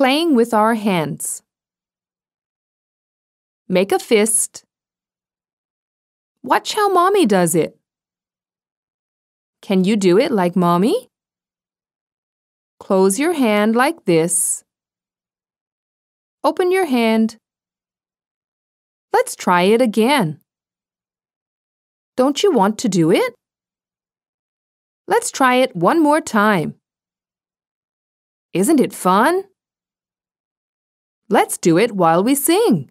Playing with our hands. Make a fist. Watch how mommy does it. Can you do it like mommy? Close your hand like this. Open your hand. Let's try it again. Don't you want to do it? Let's try it one more time. Isn't it fun? Let's do it while we sing.